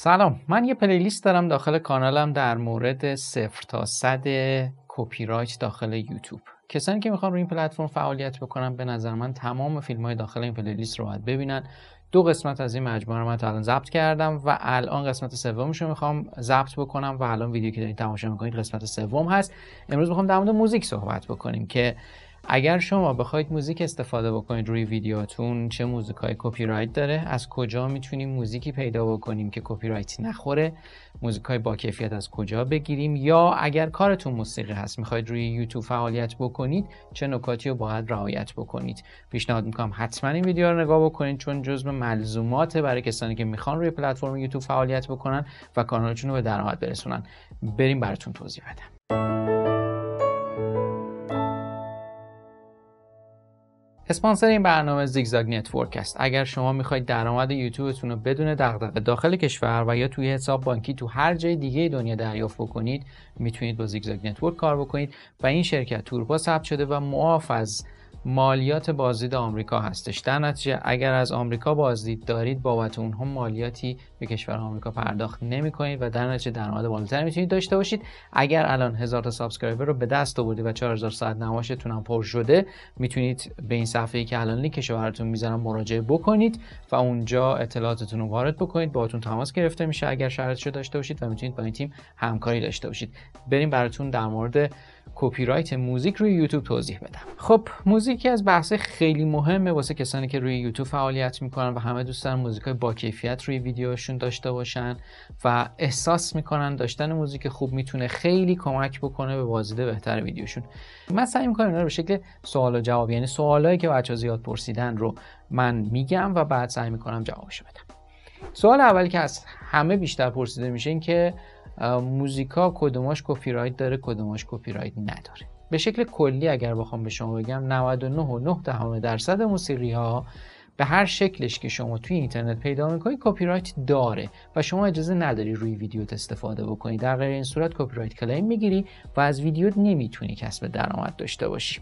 سلام من یه پلیلیست دارم داخل کانالم در مورد صفر تا صد کپی رایت داخل یوتیوب کسانی که میخوان روی این پلتفرم فعالیت بکنن به نظر من تمام فیلم های داخل این پلیلیست رو باید ببینن دو قسمت از این مجموعه رو من تا الان ضبط کردم و الان قسمت سومش رو میخوام ضبط بکنم و الان ویدیو که دارید تماشا میکنید قسمت سوم هست امروز میخوام در مورد موزیک صحبت بکنیم که اگر شما بخواید موزیک استفاده بکنید روی ویدیوتون چه موزیک های کپی رایت داره از کجا میتونیم موزیکی پیدا بکنیم که کپی رایت نخوره موزیک های با کیفیت از کجا بگیریم یا اگر کارتون موسیقی هست میخواید روی یوتیوب فعالیت بکنید چه نکاتی رو باید رعایت بکنید پیشنهاد میکنم حتما این ویدیو رو نگاه بکنید چون جزء ملزومات برای کسانی که میخوان روی پلتفرم یوتیوب فعالیت بکنن و کانالشون رو به درآمد برسونن بریم براتون توضیح بدم اسپانسر این برنامه زیگزاگ نتورک است اگر شما میخواید درآمد یوتیوبتون رو بدون دغدغه داخل کشور و یا توی حساب بانکی تو هر جای دیگه دنیا دریافت بکنید میتونید با زیگزاگ نتورک کار بکنید و این شرکت تورپا ثبت شده و معاف از مالیات بازدید آمریکا هستش در نتیجه اگر از آمریکا بازدید دارید بابت اونها مالیاتی به کشور آمریکا پرداخت نمی کنید و در نتیجه درآمد بالاتر میتونید داشته باشید اگر الان هزار تا سابسکرایبر رو به دست آوردید و 4000 ساعت نمایشتون هم پر شده میتونید به این صفحه ای که الان لینکش براتون میذارم مراجعه بکنید و اونجا اطلاعاتتون رو وارد بکنید باهاتون تماس گرفته میشه اگر شرایطش داشته باشید و میتونید با این تیم همکاری داشته باشید بریم براتون در مورد کپی رایت موزیک روی یوتیوب توضیح بدم خب موزیک از بحث خیلی مهمه واسه کسانی که روی یوتیوب فعالیت میکنن و همه دوست دارن موزیک با کیفیت روی ویدیوشون داشته باشن و احساس میکنن داشتن موزیک خوب میتونه خیلی کمک بکنه به بازدید بهتر ویدیوشون من سعی میکنم اینا رو به شکل سوال و جواب یعنی سوالایی که بچه‌ها زیاد پرسیدن رو من میگم و بعد سعی میکنم جوابشو بدم سوال اول که از همه بیشتر پرسیده میشه این که موزیکا کدوماش کپی رایت داره کدوماش کپی رایت نداره به شکل کلی اگر بخوام به شما بگم 99.9 درصد موسیقی ها به هر شکلش که شما توی اینترنت پیدا میکنید کپی رایت داره و شما اجازه نداری روی ویدیوت استفاده بکنی در غیر این صورت کپی رایت کلیم میگیری و از ویدیو نمیتونی کسب درآمد داشته باشی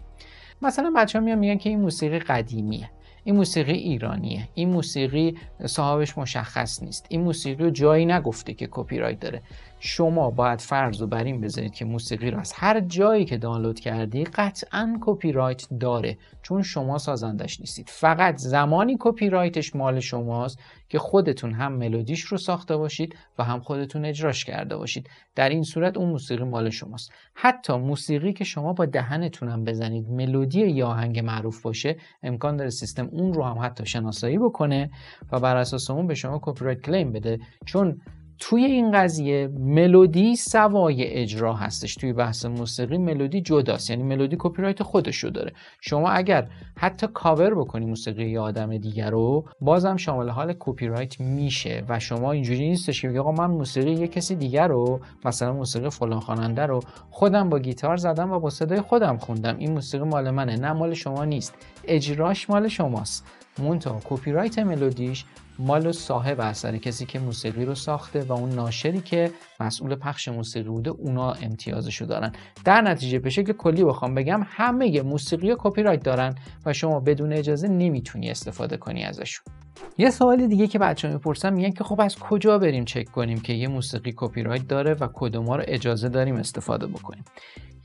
مثلا بچه ها میان میگن که این موسیقی قدیمیه این موسیقی ایرانیه این موسیقی صاحبش مشخص نیست این موسیقی رو جایی نگفته که کپی رایت داره شما باید فرض رو بر این بذارید که موسیقی رو از هر جایی که دانلود کردی قطعا کپی رایت داره چون شما سازندش نیستید فقط زمانی کپی رایتش مال شماست که خودتون هم ملودیش رو ساخته باشید و هم خودتون اجراش کرده باشید در این صورت اون موسیقی مال شماست حتی موسیقی که شما با دهنتون هم بزنید ملودی یا آهنگ معروف باشه امکان داره سیستم اون رو هم حتی شناسایی بکنه و بر اساس اون به شما کپی رایت کلیم بده چون توی این قضیه ملودی سوای اجرا هستش توی بحث موسیقی ملودی جداست یعنی ملودی کپی رایت رو داره شما اگر حتی کاور بکنی موسیقی یه آدم دیگر رو بازم شامل حال کپی رایت میشه و شما اینجوری نیستش که آقا من موسیقی یه کسی دیگر رو مثلا موسیقی فلان خواننده رو خودم با گیتار زدم و با صدای خودم خوندم این موسیقی مال منه نه مال شما نیست اجراش مال شماست مونتا کپی رایت ملودیش مال و صاحب اثر یعنی کسی که موسیقی رو ساخته و اون ناشری که مسئول پخش موسیقی بوده اونا امتیازشو دارن در نتیجه به شکل کلی بخوام بگم همه موسیقی کپی رایت دارن و شما بدون اجازه نمیتونی استفاده کنی ازشون یه سوال دیگه که بچه میپرسن میگن که خب از کجا بریم چک کنیم که یه موسیقی کپی رایت داره و کدوم‌ها رو اجازه داریم استفاده بکنیم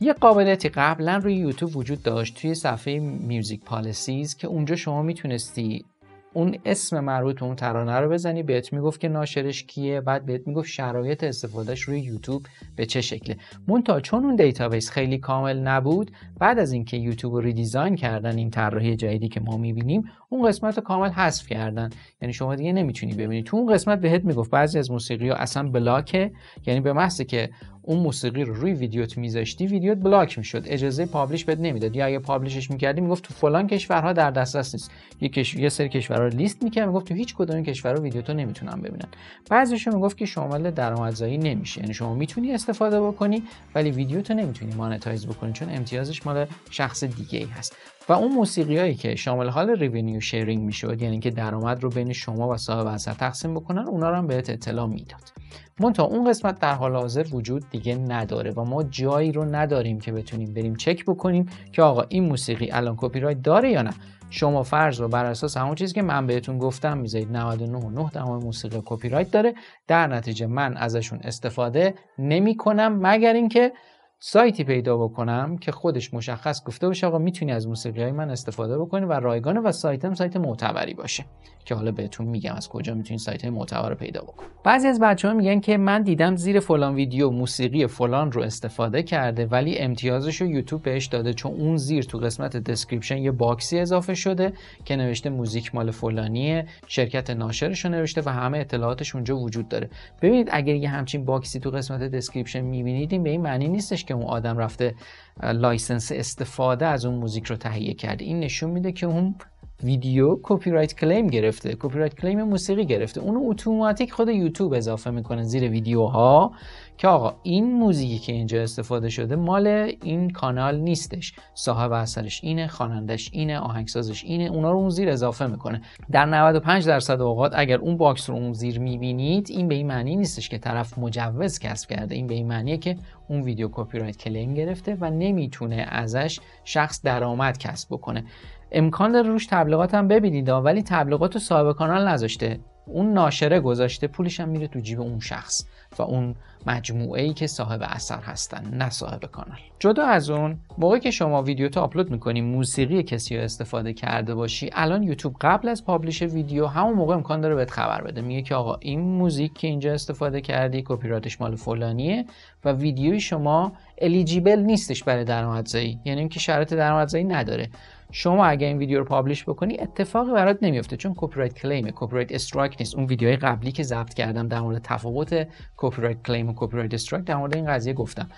یه قابلیتی قبلا روی یوتیوب وجود داشت توی صفحه میوزیک پالیسیز که اونجا شما میتونستی اون اسم مربوط به اون ترانه رو بزنی بهت میگفت که ناشرش کیه بعد بهت میگفت شرایط استفادهش روی یوتیوب به چه شکله مونتا چون اون دیتابیس خیلی کامل نبود بعد از اینکه یوتیوب رو ریدیزاین کردن این طراحی جدیدی که ما میبینیم اون قسمت رو کامل حذف کردن یعنی شما دیگه نمیتونی ببینی تو اون قسمت بهت میگفت بعضی از موسیقی ها اصلا بلاکه یعنی به محض که اون موسیقی رو روی ویدیوت میذاشتی ویدیوت بلاک میشد اجازه پابلش بهت نمیداد یا اگه پابلشش میکردی میگفت تو فلان کشورها در دسترس نیست یه, کش... یه سری کشورها رو لیست میکرد میگفت تو هیچ کدوم این کشورها تو نمیتونن ببینن بعضیشون میگفت که شامل درآمدزایی نمیشه یعنی شما میتونی استفاده بکنی ولی ویدیو تو نمیتونی مانتایز بکنی چون امتیازش مال شخص دیگه ای هست و اون موسیقی هایی که شامل حال ریونیو شیرینگ میشد یعنی که درآمد رو بین شما و صاحب اثر تقسیم بکنن اونا رو هم بهت اطلاع میداد مونتا اون قسمت در حال حاضر وجود دیگه نداره و ما جایی رو نداریم که بتونیم بریم چک بکنیم که آقا این موسیقی الان کپی رایت داره یا نه شما فرض رو بر اساس همون چیزی که من بهتون گفتم میذارید 99 دهم موسیقی کپی رایت داره در نتیجه من ازشون استفاده نمی کنم مگر اینکه سایتی پیدا بکنم که خودش مشخص گفته باشه آقا میتونی از موسیقی های من استفاده بکنی و رایگانه و سایت هم سایت معتبری باشه که حالا بهتون میگم از کجا میتونید سایت معتبر رو پیدا بکنید بعضی از بچه ها میگن که من دیدم زیر فلان ویدیو موسیقی فلان رو استفاده کرده ولی امتیازش رو یوتیوب بهش داده چون اون زیر تو قسمت دسکریپشن یه باکسی اضافه شده که نوشته موزیک مال فلانیه شرکت ناشرش رو نوشته و همه اطلاعاتش اونجا وجود داره ببینید اگر یه همچین باکسی تو قسمت دسکریپشن میبینید این به این معنی نیستش که اون آدم رفته لایسنس استفاده از اون موزیک رو تهیه کرده این نشون میده که اون ویدیو کپی رایت کلیم گرفته کپی رایت کلیم موسیقی گرفته اون اتوماتیک خود یوتیوب اضافه میکنه زیر ویدیوها که آقا این موزیکی که اینجا استفاده شده مال این کانال نیستش صاحب اثرش اینه خوانندش اینه آهنگسازش اینه اونا رو اون زیر اضافه میکنه در 95 درصد اوقات اگر اون باکس رو اون زیر میبینید این به این معنی نیستش که طرف مجوز کسب کرده این به این معنیه که اون ویدیو کپی رایت کلیم گرفته و نمیتونه ازش شخص درآمد کسب بکنه امکان داره روش تبلیغات هم ببینید ولی تبلیغات رو صاحب کانال نذاشته اون ناشره گذاشته پولش هم میره تو جیب اون شخص و اون مجموعه ای که صاحب اثر هستن نه صاحب کانال جدا از اون موقعی که شما ویدیو تو آپلود میکنی موسیقی کسی رو استفاده کرده باشی الان یوتیوب قبل از پابلش ویدیو همون موقع امکان داره بهت خبر بده میگه که آقا این موزیک که اینجا استفاده کردی کپی مال فلانیه و ویدیوی شما الیجیبل نیستش برای درآمدزایی یعنی اینکه شرط درآمدزایی نداره شما اگه این ویدیو رو پابلش بکنی اتفاقی برات نمیفته چون کپی رایت کلیم کپی رایت استرایک نیست اون ویدیوهای قبلی که ضبط کردم در مورد تفاوت کپی رایت کلیم و کپی رایت استرایک در مورد این قضیه گفتم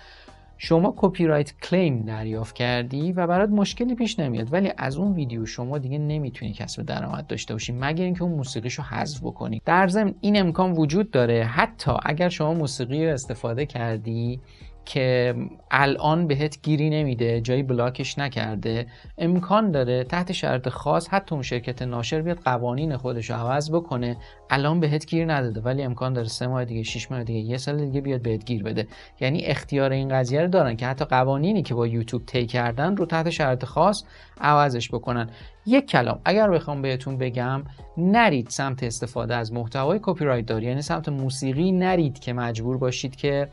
شما کپی رایت کلیم دریافت کردی و برات مشکلی پیش نمیاد ولی از اون ویدیو شما دیگه نمیتونی کسب درآمد داشته باشی مگر اینکه اون موسیقیشو حذف بکنی در ضمن این امکان وجود داره حتی اگر شما موسیقی رو استفاده کردی که الان بهت گیری نمیده جایی بلاکش نکرده امکان داره تحت شرط خاص حتی اون شرکت ناشر بیاد قوانین خودش رو عوض بکنه الان بهت گیر نداده ولی امکان داره سه ماه دیگه شش ماه دیگه یه سال دیگه بیاد بهت گیر بده یعنی اختیار این قضیه رو دارن که حتی قوانینی که با یوتیوب طی کردن رو تحت شرط خاص عوضش بکنن یک کلام اگر بخوام بهتون بگم نرید سمت استفاده از محتوای کپی رایت داری یعنی سمت موسیقی نرید که مجبور باشید که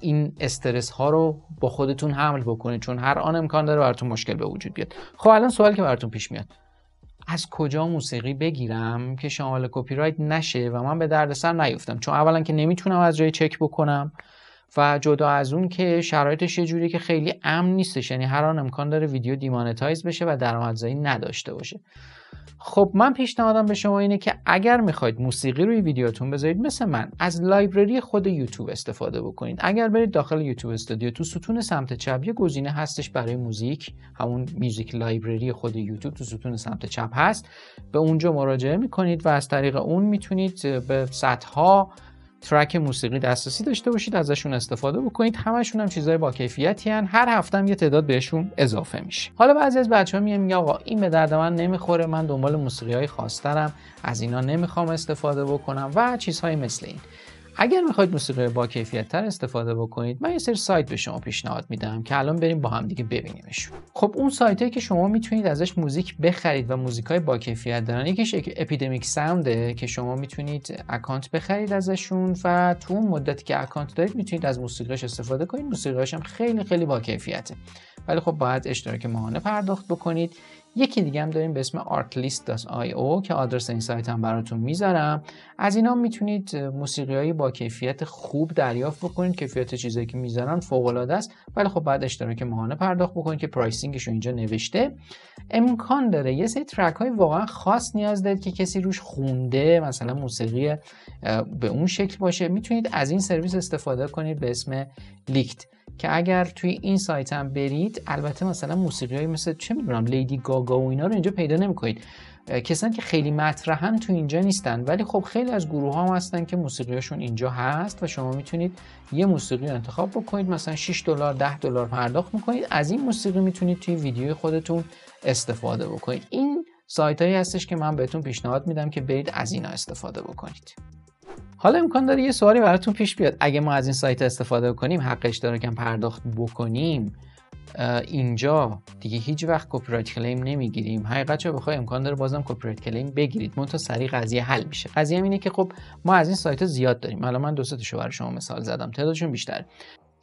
این استرس ها رو با خودتون حمل بکنید چون هر آن امکان داره براتون مشکل به وجود بیاد خب الان سوال که براتون پیش میاد از کجا موسیقی بگیرم که شامل کپی رایت نشه و من به دردسر نیفتم چون اولا که نمیتونم از جای چک بکنم و جدا از اون که شرایطش یه جوری که خیلی امن نیستش یعنی هر آن امکان داره ویدیو دیمانتایز بشه و درآمدزایی نداشته باشه خب من پیشنهادم به شما اینه که اگر میخواید موسیقی روی ویدیوتون بذارید مثل من از لایبرری خود یوتیوب استفاده بکنید اگر برید داخل یوتیوب استودیو تو ستون سمت چپ یه گزینه هستش برای موزیک همون میوزیک لایبرری خود یوتیوب تو ستون سمت چپ هست به اونجا مراجعه میکنید و از طریق اون میتونید به صدها ترک موسیقی دسترسی داشته باشید ازشون استفاده بکنید همشون هم چیزای با کیفیتی هن. هر هفته یه تعداد بهشون اضافه میشه حالا بعضی از بچه ها میگن میگه آقا این به درد من نمیخوره من دنبال موسیقی های خواسترم از اینا نمیخوام استفاده بکنم و چیزهای مثل این اگر میخواید موسیقی با کیفیت تر استفاده بکنید من یه سری سایت به شما پیشنهاد میدم که الان بریم با هم دیگه ببینیمشون خب اون سایت که شما میتونید ازش موزیک بخرید و موزیک های با کیفیت دارن یکیش اپیدمیک ساونده که شما میتونید اکانت بخرید ازشون و تو اون مدتی که اکانت دارید میتونید از موسیقیش استفاده کنید موسیقیش هم خیلی خیلی با کیفیته ولی خب باید اشتراک ماهانه پرداخت بکنید یکی دیگه هم داریم به اسم artlist.io که آدرس این سایت هم براتون میذارم از اینا میتونید موسیقی هایی با کیفیت خوب دریافت بکنید کیفیت چیزایی که میذارن فوق العاده است ولی خب بعد اشتراک ماهانه پرداخت بکنید که پرایسینگش اینجا نوشته امکان داره یه سری ترک های واقعا خاص نیاز دارید که کسی روش خونده مثلا موسیقی به اون شکل باشه میتونید از این سرویس استفاده کنید به اسم لیکت که اگر توی این سایت هم برید البته مثلا موسیقی های مثل چه میدونم لیدی گاگا و اینا رو اینجا پیدا نمیکنید کسانی که خیلی هم تو اینجا نیستن ولی خب خیلی از گروه ها هم هستن که موسیقیشون اینجا هست و شما میتونید یه موسیقی رو انتخاب بکنید مثلا 6 دلار 10 دلار پرداخت میکنید از این موسیقی میتونید توی ویدیو خودتون استفاده بکنید این سایت هایی هستش که من بهتون پیشنهاد میدم که برید از اینا استفاده بکنید حالا امکان داره یه سوالی براتون پیش بیاد اگه ما از این سایت استفاده کنیم حق اشتراکم پرداخت بکنیم اینجا دیگه هیچ وقت کپی رایت کلیم نمیگیریم حقیقت چه بخوای امکان داره بازم کپی رایت کلیم بگیرید منتها سریع قضیه حل میشه قضیه اینه که خب ما از این سایت زیاد داریم حالا من دو سه تاشو شما مثال زدم تعدادشون بیشتر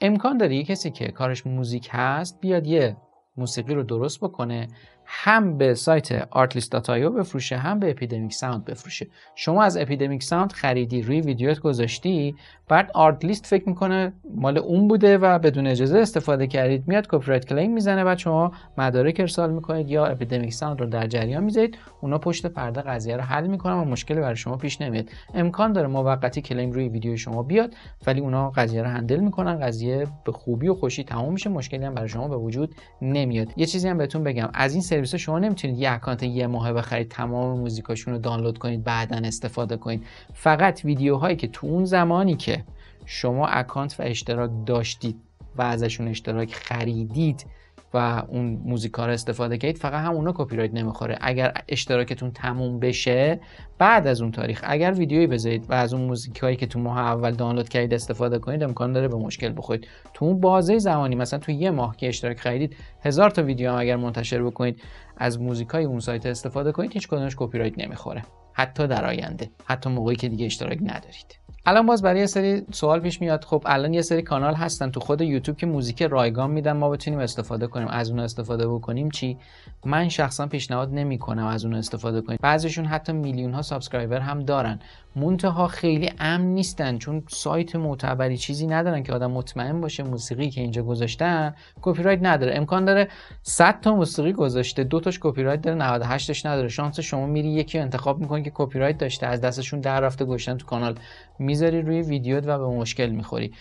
امکان داره یه کسی که کارش موزیک هست بیاد یه موسیقی رو درست بکنه هم به سایت artlist.io بفروشه هم به اپیدمیک ساوند بفروشه شما از اپیدمیک ساوند خریدی روی ویدیوت گذاشتی بعد آرتلیست فکر میکنه مال اون بوده و بدون اجازه استفاده کردید میاد کپی رایت کلیم میزنه بعد شما مدارک ارسال میکنید یا اپیدمیک ساوند رو در جریان میذارید اونا پشت پرده قضیه رو حل میکنن و مشکلی برای شما پیش نمیاد امکان داره موقتی کلیم روی ویدیو شما بیاد ولی اونا قضیه رو هندل میکنن قضیه به خوبی و خوشی تمام میشه مشکلی هم برای شما به وجود نمیاد یه چیزی هم بهتون بگم از این سرویس شما نمیتونید یه اکانت یه ماه بخرید تمام موزیکاشون رو دانلود کنید بعدا استفاده کنید فقط ویدیوهایی که تو اون زمانی که شما اکانت و اشتراک داشتید و ازشون اشتراک خریدید و اون موزیکا رو استفاده کنید فقط همونا کپی رایت نمیخوره اگر اشتراکتون تموم بشه بعد از اون تاریخ اگر ویدیویی بذارید و از اون موزیکایی که تو ماه اول دانلود کردید استفاده کنید امکان داره به مشکل بخورید تو اون بازه زمانی مثلا تو یه ماه که اشتراک خریدید هزار تا ویدیو هم اگر منتشر بکنید از موزیکای اون سایت استفاده کنید هیچ کدومش کپی رایت نمیخوره حتی در آینده حتی موقعی که دیگه اشتراک ندارید الان باز برای یه سری سوال پیش میاد خب الان یه سری کانال هستن تو خود یوتیوب که موزیک رایگان میدن ما بتونیم استفاده کنیم از اون استفاده بکنیم چی من شخصا پیشنهاد نمی کنم از اون استفاده کنیم بعضیشون حتی میلیون ها سابسکرایبر هم دارن منتها خیلی امن نیستن چون سایت معتبری چیزی ندارن که آدم مطمئن باشه موسیقی که اینجا گذاشتن کپی رایت نداره امکان داره 100 تا موسیقی گذاشته دو تاش کپی رایت داره 98 تاش نداره شانس شما میری یکی انتخاب میکنی که کپی رایت داشته از دستشون در رفته گوشتن تو کانال میذاری روی ویدیوت و به مشکل میخوری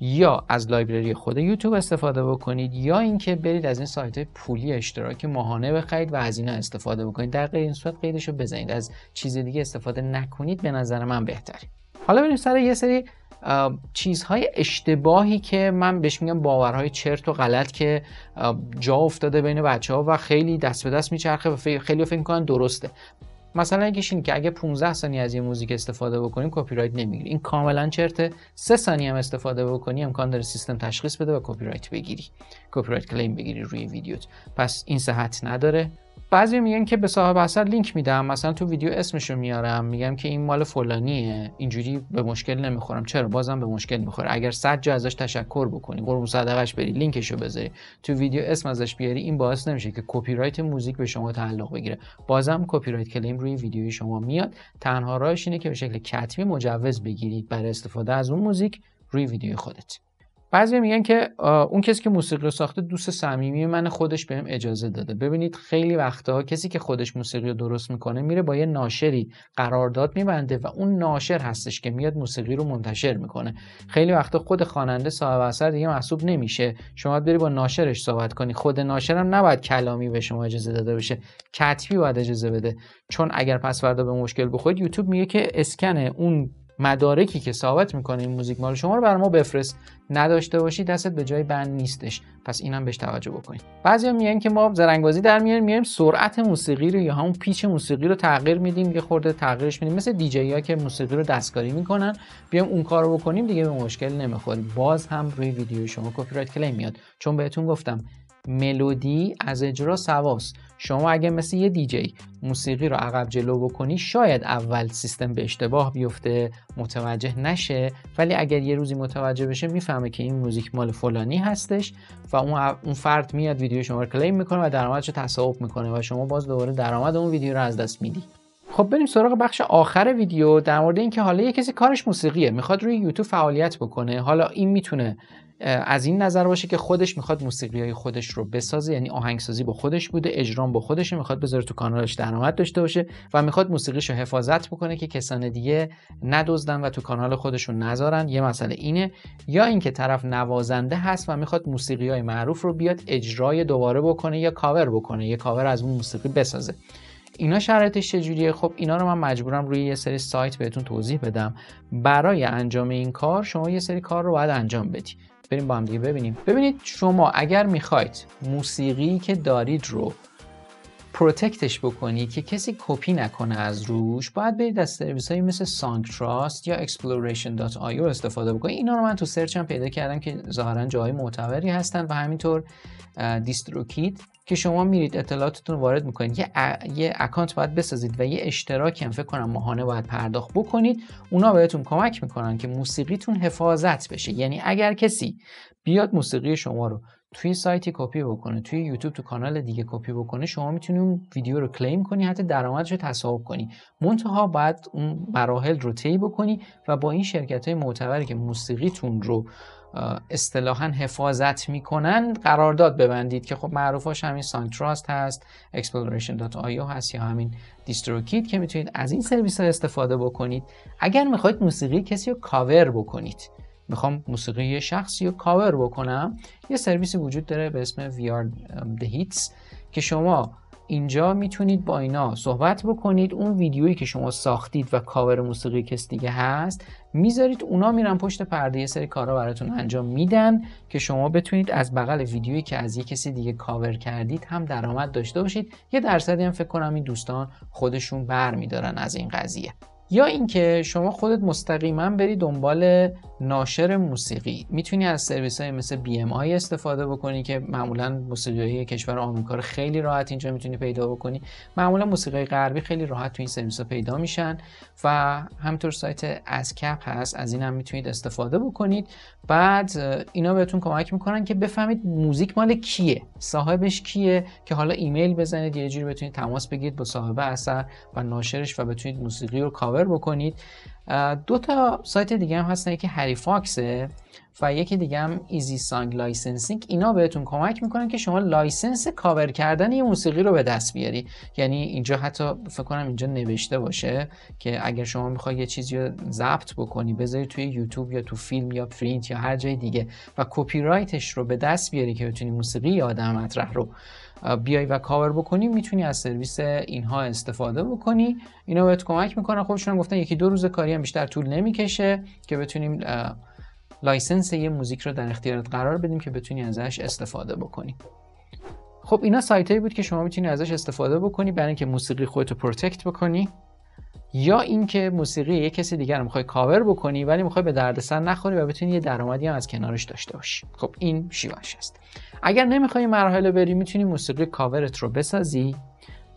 یا از لایبرری خود یوتیوب استفاده بکنید یا اینکه برید از این سایت پولی اشتراک ماهانه بخرید و از اینا استفاده بکنید در غیر این صورت قیدش رو بزنید از چیز دیگه استفاده نکنید به نظر من بهتره حالا بریم سر یه سری چیزهای اشتباهی که من بهش میگم باورهای چرت و غلط که جا افتاده بین بچه ها و خیلی دست به دست میچرخه و خیلی فکر میکنن درسته مثلا یکیش این که اگه 15 ثانیه از یه موزیک استفاده بکنیم کپی رایت نمیگیری این کاملا چرته 3 ثانیه هم استفاده بکنی امکان داره سیستم تشخیص بده و کپی رایت بگیری کپی رایت کلیم بگیری روی ویدیوت پس این صحت نداره بعضی میگن که به صاحب اثر لینک میدم مثلا تو ویدیو اسمشو میارم میگم که این مال فلانیه اینجوری به مشکل نمیخورم چرا بازم به مشکل میخوره اگر 100 جا ازش تشکر بکنی قرب صدقش بری لینکشو بذاری تو ویدیو اسم ازش بیاری این باعث نمیشه که کپی رایت موزیک به شما تعلق بگیره بازم کپی رایت کلیم روی ویدیوی شما میاد تنها راهش اینه که به شکل کتبی مجوز بگیرید برای استفاده از اون موزیک روی ویدیو خودت بعضی میگن که اون کسی که موسیقی رو ساخته دوست صمیمی من خودش بهم اجازه داده ببینید خیلی وقتها کسی که خودش موسیقی رو درست میکنه میره با یه ناشری قرارداد میبنده و اون ناشر هستش که میاد موسیقی رو منتشر میکنه خیلی وقتا خود خواننده صاحب اثر دیگه محسوب نمیشه شما بری با ناشرش صحبت کنی خود ناشرم نباید کلامی به شما اجازه داده بشه کتبی باید اجازه بده چون اگر پس به مشکل بخورید یوتیوب میگه که اسکن اون مدارکی که ثابت میکنه این موزیک مال شما رو بر ما بفرست نداشته باشی دستت به جای بند نیستش پس اینم بهش توجه بکنید بعضیا میگن که ما زرنگوازی در میاریم میایم سرعت موسیقی رو یا همون پیچ موسیقی رو تغییر میدیم یه خورده تغییرش میدیم مثل دیجی ها که موسیقی رو دستکاری میکنن بیام اون کارو بکنیم دیگه به مشکل نمیخوریم باز هم روی ویدیو شما کپی رایت کلیم میاد چون بهتون گفتم ملودی از اجرا سواست شما اگه مثل یه دیجی موسیقی رو عقب جلو بکنی شاید اول سیستم به اشتباه بیفته متوجه نشه ولی اگر یه روزی متوجه بشه میفهمه که این موزیک مال فلانی هستش و اون فرد میاد ویدیو شما رو کلیم میکنه و درآمدش رو تصاحب میکنه و شما باز دوباره درآمد اون ویدیو رو از دست میدی خب بریم سراغ بخش آخر ویدیو در مورد اینکه حالا یه کسی کارش موسیقیه میخواد روی یوتیوب فعالیت بکنه حالا این میتونه از این نظر باشه که خودش میخواد موسیقی های خودش رو بسازه یعنی آهنگسازی با خودش بوده اجرام با خودش میخواد بذاره تو کانالش درآمد داشته باشه و میخواد موسیقیش رو حفاظت بکنه که کسان دیگه ندزدن و تو کانال خودشون نذارن یه مسئله اینه یا اینکه طرف نوازنده هست و میخواد موسیقی های معروف رو بیاد اجرای دوباره بکنه یا کاور بکنه یه کاور از اون موسیقی بسازه اینا شرایطش چجوریه خب اینا رو من مجبورم روی یه سری سایت بهتون توضیح بدم برای انجام این کار شما یه سری کار رو باید انجام بدی بریم با هم دیگه ببینیم ببینید شما اگر میخواید موسیقی که دارید رو پروتکتش بکنی که کسی کپی نکنه از روش باید برید از سرویس هایی مثل سانکتراست یا exploration.io استفاده بکنی اینا رو من تو سرچم پیدا کردم که ظاهرا جاهای معتبری هستن و همینطور دیستروکیت که شما میرید اطلاعاتتون وارد میکنید یه, ا... یه اکانت باید بسازید و یه اشتراک هم فکر کنم ماهانه باید پرداخت بکنید اونا بهتون کمک میکنن که موسیقیتون حفاظت بشه یعنی اگر کسی بیاد موسیقی شما رو توی سایتی کپی بکنه توی یوتیوب تو کانال دیگه کپی بکنه شما میتونی اون ویدیو رو کلیم کنی حتی درآمدش رو تصاحب کنی منتها باید اون مراحل رو طی بکنی و با این شرکت های معتبری که موسیقیتون رو اصطلاحا حفاظت میکنن قرارداد ببندید که خب معروفاش همین سانتراست هست exploration.io هست یا همین دیستروکیت که میتونید از این سرویس ها استفاده بکنید اگر میخواید موسیقی کسی رو کاور بکنید میخوام موسیقی شخصی رو کاور بکنم یه سرویسی وجود داره به اسم VR um, The Hits که شما اینجا میتونید با اینا صحبت بکنید اون ویدیویی که شما ساختید و کاور موسیقی کس دیگه هست میذارید اونا میرن پشت پرده یه سری کارا براتون انجام میدن که شما بتونید از بغل ویدیویی که از یه کسی دیگه کاور کردید هم درآمد داشته باشید یه درصدی هم فکر کنم این دوستان خودشون برمیدارن از این قضیه یا اینکه شما خودت مستقیما بری دنبال ناشر موسیقی میتونی از سرویس های مثل بی ام آی استفاده بکنی که معمولا موسیقی کشور آمریکا رو خیلی راحت اینجا میتونی پیدا بکنی معمولا موسیقی غربی خیلی راحت تو این سرویس ها پیدا میشن و همطور سایت از کپ هست از این هم میتونید استفاده بکنید بعد اینا بهتون کمک میکنن که بفهمید موزیک مال کیه صاحبش کیه که حالا ایمیل بزنید یه جوری بتونید تماس بگیرید با صاحب اثر و ناشرش و بتونید موسیقی رو کاور بکنید دو تا سایت دیگه هم هستن یکی فاکسه و یکی دیگه هم ایزی سانگ لایسنسینگ اینا بهتون کمک میکنن که شما لایسنس کاور کردن یه موسیقی رو به دست بیاری یعنی اینجا حتی فکر کنم اینجا نوشته باشه که اگر شما میخوای یه چیزی رو ضبط بکنی بذاری توی یوتیوب یا تو فیلم یا پرینت یا هر جای دیگه و کپی رایتش رو به دست بیاری که بتونی موسیقی آدم مطرح رو بیای و کاور بکنی میتونی از سرویس اینها استفاده بکنی اینا بهت کمک میکنن خب شما گفتن یکی دو روز کاری هم بیشتر طول نمیکشه که بتونیم لایسنس یه موزیک رو در اختیارت قرار بدیم که بتونی ازش استفاده بکنی خب اینا سایت بود که شما میتونی ازش استفاده بکنی برای اینکه موسیقی خودت رو پروتکت بکنی یا اینکه موسیقی یه کسی دیگر رو میخوای کاور بکنی ولی میخوای به دردسر نخوری و بتونی یه درآمدی هم از کنارش داشته باشی خب این شیوهش هست اگر نمیخوای مراحل بری میتونی موسیقی کاورت رو بسازی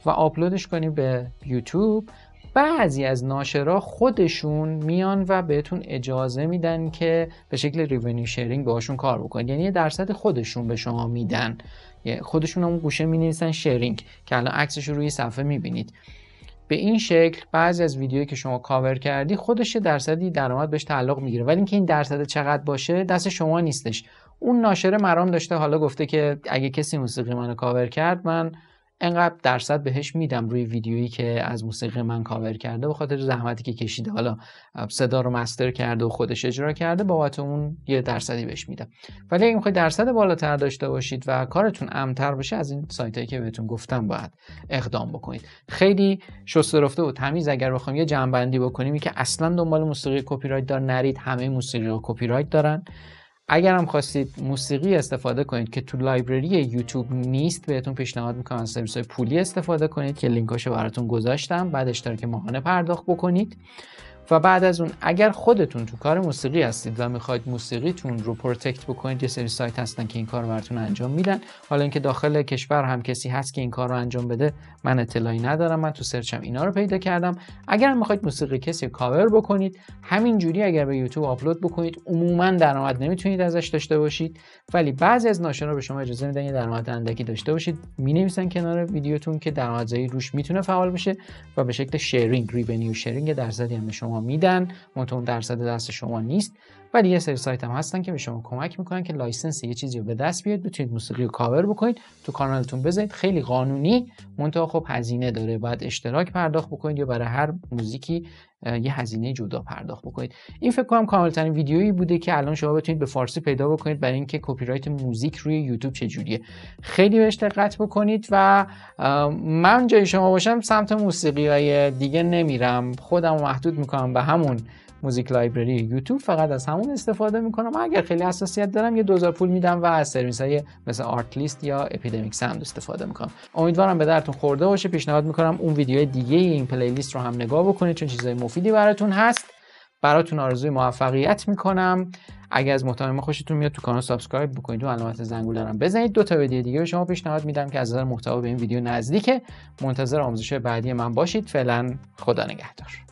و آپلودش کنی به یوتیوب بعضی از ناشرا خودشون میان و بهتون اجازه میدن که به شکل ریونیو شیرینگ باشون کار بکنید یعنی یه درصد خودشون به شما میدن خودشون اون گوشه می شیرینگ که الان عکسش رو روی صفحه میبینید به این شکل بعضی از ویدیوهایی که شما کاور کردی خودش درصدی درآمد بهش تعلق میگیره ولی اینکه این درصد چقدر باشه دست شما نیستش اون ناشر مرام داشته حالا گفته که اگه کسی موسیقی منو کاور کرد من انقدر درصد بهش میدم روی ویدیویی که از موسیقی من کاور کرده به خاطر زحمتی که کشیده حالا صدا رو مستر کرده و خودش اجرا کرده بابت اون یه درصدی بهش میدم ولی اگه میخواید درصد بالاتر داشته باشید و کارتون امتر باشه از این سایتایی که بهتون گفتم باید اقدام بکنید خیلی شسته رفته و تمیز اگر بخوام یه جنبندی بکنیم که اصلا دنبال موسیقی کپی رایت دار نرید همه موسیقی کپی رایت دارن اگر هم خواستید موسیقی استفاده کنید که تو لایبرری یوتیوب نیست بهتون پیشنهاد میکنم سرویس های پولی استفاده کنید که لینکاشو براتون گذاشتم بعد که ماهانه پرداخت بکنید و بعد از اون اگر خودتون تو کار موسیقی هستید و میخواید موسیقیتون رو پروتکت بکنید یه سری سایت هستن که این کار براتون انجام میدن حالا اینکه داخل کشور هم کسی هست که این کار رو انجام بده من اطلاعی ندارم من تو سرچم اینا رو پیدا کردم اگر میخواید موسیقی کسی کاور بکنید همین جوری اگر به یوتیوب آپلود بکنید عموما درآمد نمیتونید ازش داشته باشید ولی بعضی از ناشرا به شما اجازه میدن یه درآمد اندکی داشته باشید مینویسن کنار ویدیوتون که درآمدزایی روش میتونه فعال بشه و به شکل شیرینگ ریونیو شیرینگ درصدی هم به شما میدن منتها اون درصد دست شما نیست ولی یه سری سایت هم هستن که به شما کمک میکنن که لایسنس یه چیزی رو به دست بیارید بتونید موسیقی رو کاور بکنید تو کانالتون بذارید خیلی قانونی منتها خب هزینه داره باید اشتراک پرداخت بکنید یا برای هر موزیکی یه هزینه جدا پرداخت بکنید این فکر کنم کاملترین ویدیویی بوده که الان شما بتونید به فارسی پیدا بکنید برای اینکه کپی رایت موزیک روی یوتیوب چجوریه خیلی بهش دقت بکنید و من جای شما باشم سمت موسیقی های دیگه نمیرم خودم محدود میکنم به همون موزیک لایبرری یوتیوب فقط از همون استفاده میکنم اگر خیلی حساسیت دارم یه دوزار پول میدم و از سرویس های مثل آرت لیست یا اپیدمیک ساند استفاده میکنم امیدوارم به درتون خورده باشه پیشنهاد میکنم اون ویدیو دیگه این پلیلیست رو هم نگاه بکنید چون چیزای مفیدی براتون هست براتون آرزوی موفقیت میکنم اگر از محتوای ما خوشتون میاد تو کانال سابسکرایب بکنید و علامت زنگوله رو بزنید دو تا ویدیو دیگه به شما پیشنهاد میدم که از نظر محتوا به این ویدیو نزدیکه منتظر آموزش بعدی من باشید فعلا خدا نگهدار